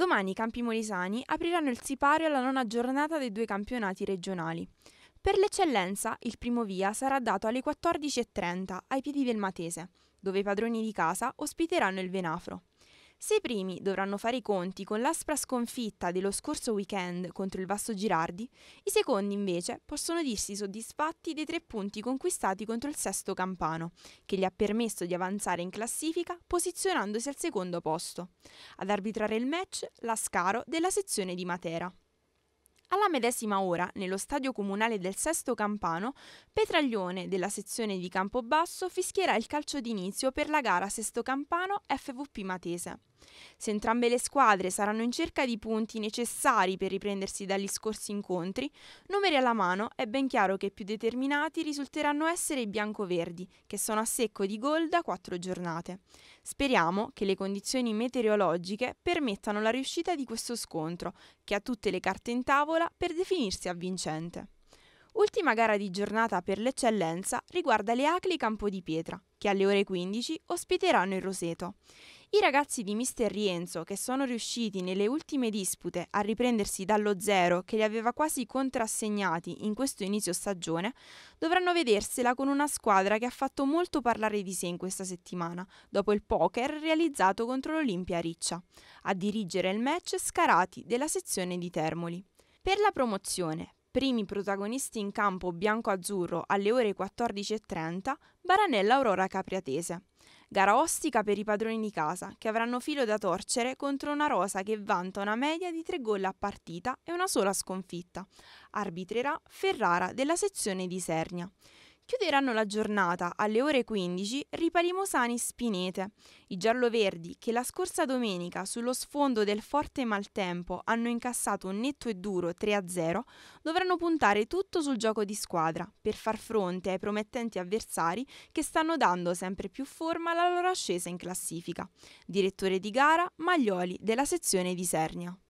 Domani i Campi Molisani apriranno il sipario alla nona giornata dei due campionati regionali. Per l'eccellenza, il primo via sarà dato alle 14.30 ai piedi del Matese, dove i padroni di casa ospiteranno il Venafro. Se i primi dovranno fare i conti con l'aspra sconfitta dello scorso weekend contro il Vasto Girardi, i secondi invece possono dirsi soddisfatti dei tre punti conquistati contro il sesto Campano, che gli ha permesso di avanzare in classifica posizionandosi al secondo posto. Ad arbitrare il match, Lascaro della sezione di Matera. Alla medesima ora, nello stadio comunale del Sesto Campano, Petraglione della sezione di Campobasso fischierà il calcio d'inizio per la gara Sesto Campano FVP Matese. Se entrambe le squadre saranno in cerca di punti necessari per riprendersi dagli scorsi incontri, numeri alla mano è ben chiaro che più determinati risulteranno essere i biancoverdi, che sono a secco di gol da quattro giornate. Speriamo che le condizioni meteorologiche permettano la riuscita di questo scontro, che ha tutte le carte in tavola per definirsi avvincente. Ultima gara di giornata per l'eccellenza riguarda le Acli Campo di Pietra, che alle ore 15 ospiteranno il Roseto. I ragazzi di Mister Rienzo, che sono riusciti nelle ultime dispute a riprendersi dallo zero che li aveva quasi contrassegnati in questo inizio stagione, dovranno vedersela con una squadra che ha fatto molto parlare di sé in questa settimana, dopo il poker realizzato contro l'Olimpia Riccia. A dirigere il match Scarati della sezione di Termoli. Per la promozione, primi protagonisti in campo bianco-azzurro alle ore 14.30, Baranella Aurora Capriatese. Gara ostica per i padroni di casa, che avranno filo da torcere contro una rosa che vanta una media di tre gol a partita e una sola sconfitta. Arbitrerà Ferrara della sezione di Sernia. Chiuderanno la giornata alle ore 15 Ripalimosani Spinete. I gialloverdi, che la scorsa domenica sullo sfondo del forte maltempo hanno incassato un netto e duro 3-0, dovranno puntare tutto sul gioco di squadra per far fronte ai promettenti avversari che stanno dando sempre più forma alla loro ascesa in classifica. Direttore di gara Maglioli della sezione di Sernia.